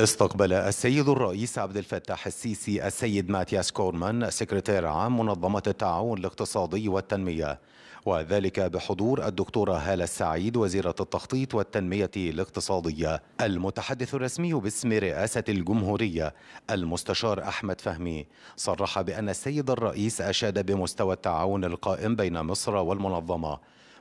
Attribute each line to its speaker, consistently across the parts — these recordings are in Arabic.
Speaker 1: استقبل السيد الرئيس عبد الفتاح السيسي السيد ماتياس كورمان السكرتير عام منظمة التعاون الاقتصادي والتنمية وذلك بحضور الدكتورة هالة السعيد وزيرة التخطيط والتنمية الاقتصادية المتحدث الرسمي باسم رئاسة الجمهورية المستشار أحمد فهمي صرح بأن السيد الرئيس أشاد بمستوى التعاون القائم بين مصر والمنظمة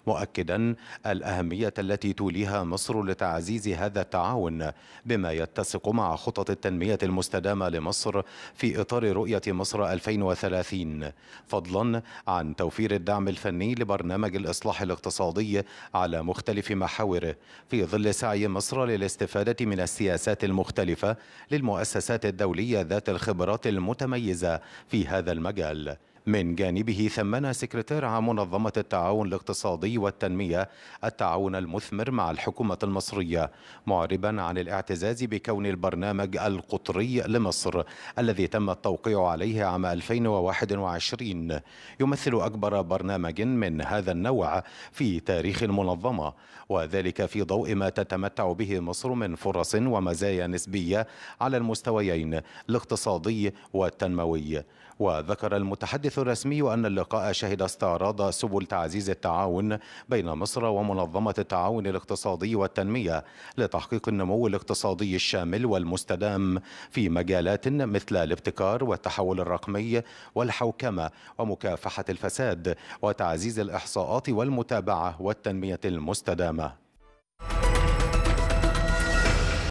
Speaker 1: مؤكدا الأهمية التي توليها مصر لتعزيز هذا التعاون بما يتسق مع خطط التنمية المستدامة لمصر في إطار رؤية مصر 2030 فضلا عن توفير الدعم الفني لبرنامج الإصلاح الاقتصادي على مختلف محاوره في ظل سعي مصر للاستفادة من السياسات المختلفة للمؤسسات الدولية ذات الخبرات المتميزة في هذا المجال من جانبه ثمن سكرتير عام منظمة التعاون الاقتصادي والتنمية التعاون المثمر مع الحكومة المصرية معربا عن الاعتزاز بكون البرنامج القطري لمصر الذي تم التوقيع عليه عام 2021 يمثل أكبر برنامج من هذا النوع في تاريخ المنظمة وذلك في ضوء ما تتمتع به مصر من فرص ومزايا نسبية على المستويين الاقتصادي والتنموي وذكر المتحدث الحديث الرسمي أن اللقاء شهد استعراض سبل تعزيز التعاون بين مصر ومنظمة التعاون الاقتصادي والتنمية لتحقيق النمو الاقتصادي الشامل والمستدام في مجالات مثل الابتكار والتحول الرقمي والحوكمة ومكافحة الفساد وتعزيز الإحصاءات والمتابعة والتنمية المستدامة